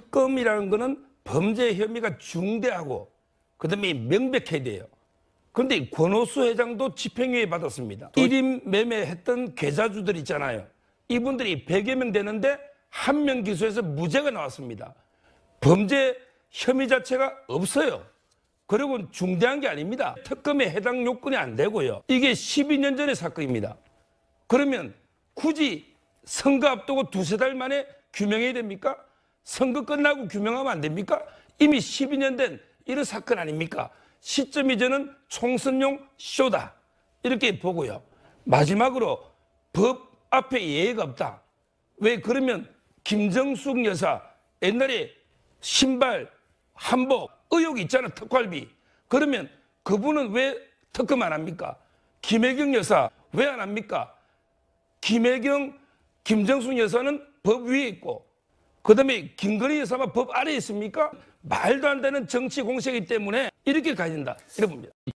특검이라는 거는 범죄 혐의가 중대하고 그다음에 명백해야 돼요. 그런데 권오수 회장도 집행유예 받았습니다. 일임 매매했던 계좌주들 있잖아요. 이분들이 100여 명 되는데 한 명 기소해서 무죄가 나왔습니다. 범죄 혐의 자체가 없어요. 그리고 중대한 게 아닙니다. 특검에 해당 요건이 안 되고요. 이게 12년 전의 사건입니다. 그러면 굳이 선거 앞두고 두세 달 만에 규명해야 됩니까? 선거 끝나고 규명하면 안 됩니까? 이미 12년 된 이런 사건 아닙니까? 시점이 저는 총선용 쇼다. 이렇게 보고요. 마지막으로 법 앞에 예의가 없다. 왜 그러면 김정숙 여사 옛날에 신발, 한복, 의혹이 있잖아. 특활비. 그러면 그분은 왜 특검 안 합니까? 김혜경 여사 왜 안 합니까? 김혜경, 김정숙 여사는 법 위에 있고 그 다음에 김건희 여사가 법 아래에 있습니까? 말도 안 되는 정치 공세이기 때문에 이렇게 가진다. 이래 봅니다.